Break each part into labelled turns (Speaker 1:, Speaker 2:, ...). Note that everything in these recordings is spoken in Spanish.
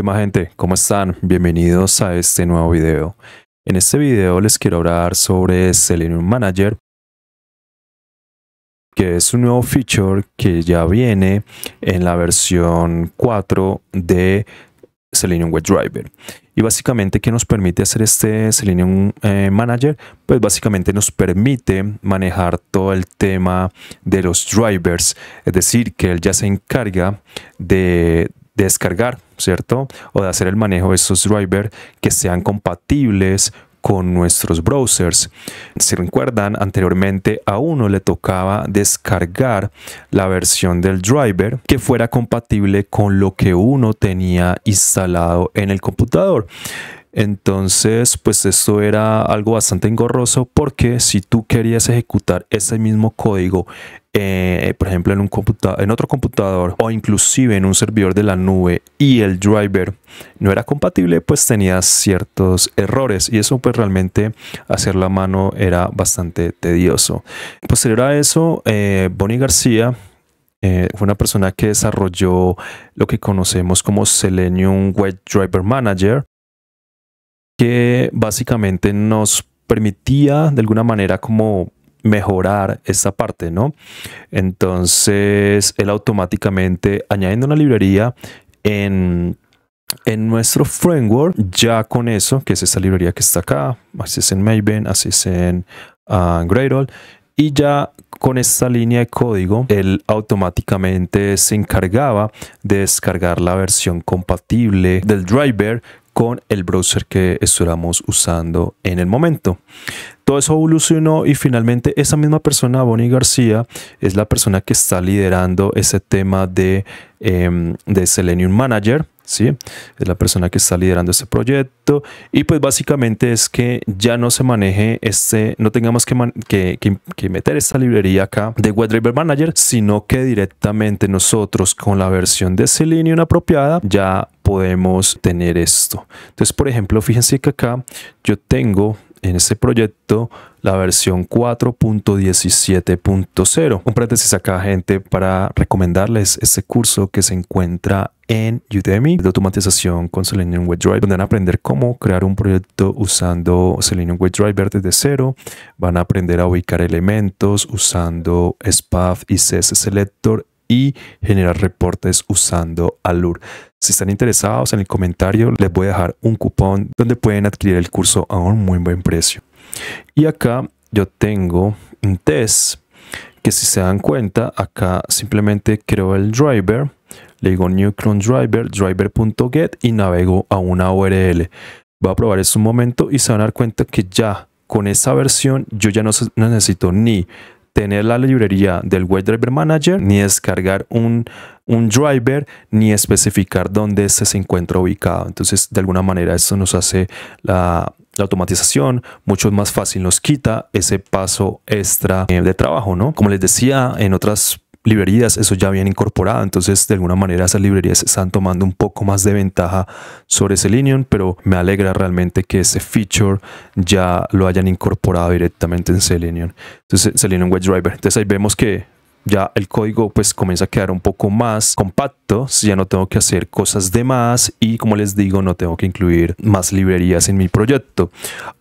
Speaker 1: ¿Qué más gente? ¿Cómo están? Bienvenidos a este nuevo video. En este video les quiero hablar sobre Selenium Manager, que es un nuevo feature que ya viene en la versión 4 de Selenium WebDriver. Y básicamente, ¿qué nos permite hacer este Selenium eh, Manager? Pues básicamente nos permite manejar todo el tema de los drivers, es decir, que él ya se encarga de descargar ¿cierto? O de hacer el manejo de esos drivers que sean compatibles con nuestros browsers. Si recuerdan, anteriormente a uno le tocaba descargar la versión del driver que fuera compatible con lo que uno tenía instalado en el computador. Entonces, pues esto era algo bastante engorroso porque si tú querías ejecutar ese mismo código, eh, por ejemplo, en, un en otro computador o inclusive en un servidor de la nube y el driver no era compatible, pues tenías ciertos errores y eso pues realmente hacer la mano era bastante tedioso. Posterior a eso, eh, Bonnie García eh, fue una persona que desarrolló lo que conocemos como Selenium Web Driver Manager que básicamente nos permitía de alguna manera como mejorar esta parte, ¿no? Entonces, él automáticamente añadiendo una librería en, nuestro framework, ya con eso, que es esta librería que está acá, así es en Maven, así es en ah, Gradle, y ya con esta línea de código, él automáticamente se encargaba de descargar la versión compatible del driver con el browser que estuviéramos usando en el momento. Todo eso evolucionó y finalmente esa misma persona, Bonnie García, es la persona que está liderando ese tema de, em, de Selenium Manager ¿sí? Es la persona que está liderando este proyecto y pues básicamente es que ya no se maneje este, no tengamos que, que, meter esta librería acá de WebDriver Manager, sino que directamente nosotros con la versión de Selenium apropiada ya podemos tener esto. Entonces, por ejemplo, fíjense que acá yo tengo en este proyecto la versión 4.17.0. Un paréntesis acá, gente, para recomendarles este curso que se encuentra en Udemy de automatización con Selenium WebDriver. Van a aprender cómo crear un proyecto usando Selenium WebDriver desde cero. Van a aprender a ubicar elementos usando SPAF y CS Selector y generar reportes usando Alur. Si están interesados en el comentario, les voy a dejar un cupón donde pueden adquirir el curso a un muy buen precio. Y acá yo tengo un test que si se dan cuenta, acá simplemente creo el driver le digo new clone driver, driver.get y navego a una URL. Voy a probar eso un momento y se van a dar cuenta que ya con esa versión yo ya no necesito ni tener la librería del web driver Manager, ni descargar un, un driver, ni especificar dónde este se encuentra ubicado. Entonces, de alguna manera, eso nos hace la, la automatización mucho más fácil, nos quita ese paso extra eh, de trabajo, ¿no? Como les decía en otras librerías, eso ya viene incorporado. Entonces, de alguna manera, esas librerías están tomando un poco más de ventaja sobre Selenium, pero me alegra realmente que ese feature ya lo hayan incorporado directamente en Selenium. Entonces, Selenium WebDriver. Entonces, ahí vemos que ya el código pues comienza a quedar un poco más compacto, ya no tengo que hacer cosas de más y como les digo no tengo que incluir más librerías en mi proyecto.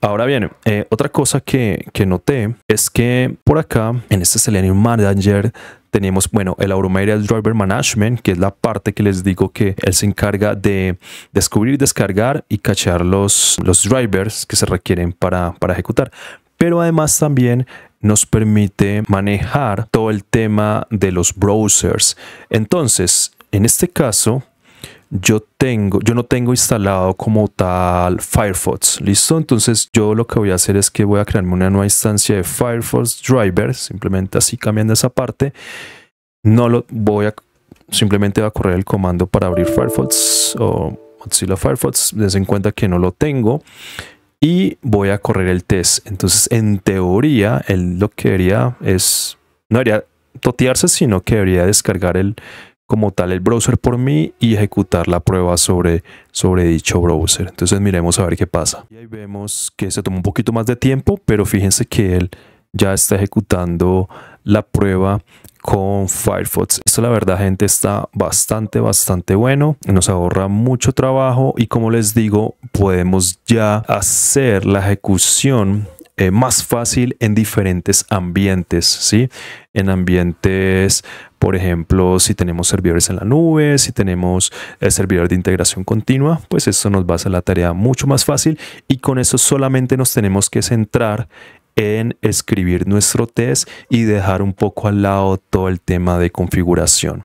Speaker 1: Ahora bien, eh, otra cosa que, que noté es que por acá en este Selenium Manager tenemos, bueno, el Automated Driver Management, que es la parte que les digo que él se encarga de descubrir, descargar y cachear los, los drivers que se requieren para, para ejecutar. Pero además también nos permite manejar todo el tema de los browsers. Entonces, en este caso, yo tengo, yo no tengo instalado como tal Firefox, ¿listo? Entonces yo lo que voy a hacer es que voy a crearme una nueva instancia de Firefox Driver, simplemente así cambiando esa parte. No lo voy a, simplemente va a correr el comando para abrir Firefox o Mozilla Firefox, Dense en cuenta que no lo tengo y voy a correr el test. Entonces en teoría él lo que debería es, no debería totearse, sino que debería descargar el, como tal el browser por mí y ejecutar la prueba sobre, sobre dicho browser. Entonces miremos a ver qué pasa. Y ahí vemos que se tomó un poquito más de tiempo, pero fíjense que él ya está ejecutando la prueba con Firefox. Esto la verdad gente está bastante bastante bueno, nos ahorra mucho trabajo y como les digo podemos ya hacer la ejecución eh, más fácil en diferentes ambientes, ¿sí? En ambientes, por ejemplo, si tenemos servidores en la nube, si tenemos el eh, servidor de integración continua, pues eso nos va a hacer la tarea mucho más fácil y con eso solamente nos tenemos que centrar en escribir nuestro test y dejar un poco al lado todo el tema de configuración.